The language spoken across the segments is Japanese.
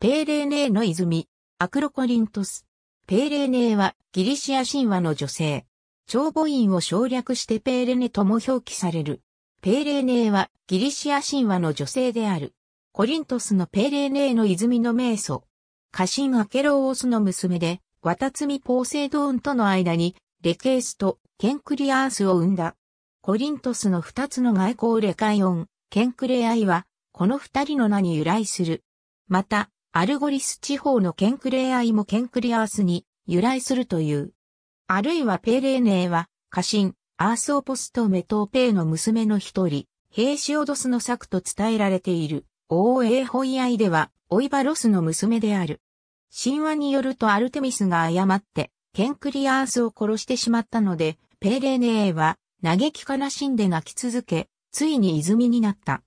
ペーレーネーの泉、アクロコリントス。ペーレーネーはギリシア神話の女性。長母院を省略してペーレネとも表記される。ペーレーネーはギリシア神話の女性である。コリントスのペーレーネーの泉の名祖。家臣アケロオースの娘で、ワタツミポーセイドーンとの間に、レケースとケンクリアースを生んだ。コリントスの二つの外交レカイオン、ケンクレアイは、この二人の名に由来する。また、アルゴリス地方のケンクレアイもケンクリアースに由来するという。あるいはペーレーネーは、家臣、アースオポストメトーペーの娘の一人、ヘイシオドスの作と伝えられている、オーエーホイアイでは、オイバロスの娘である。神話によるとアルテミスが誤って、ケンクリアースを殺してしまったので、ペーレーネーは、嘆き悲しんで泣き続け、ついに泉になった。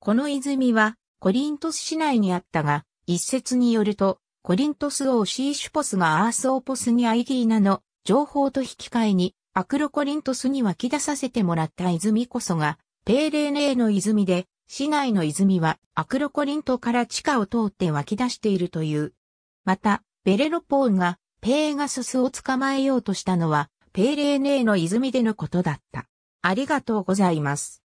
この泉は、コリントス市内にあったが、一説によると、コリントス王シーシュポスがアースオポスにアイギーナの情報と引き換えに、アクロコリントスに湧き出させてもらった泉こそが、ペーレーネーの泉で、市内の泉はアクロコリントから地下を通って湧き出しているという。また、ベレロポーンがペーガススを捕まえようとしたのは、ペーレーネーの泉でのことだった。ありがとうございます。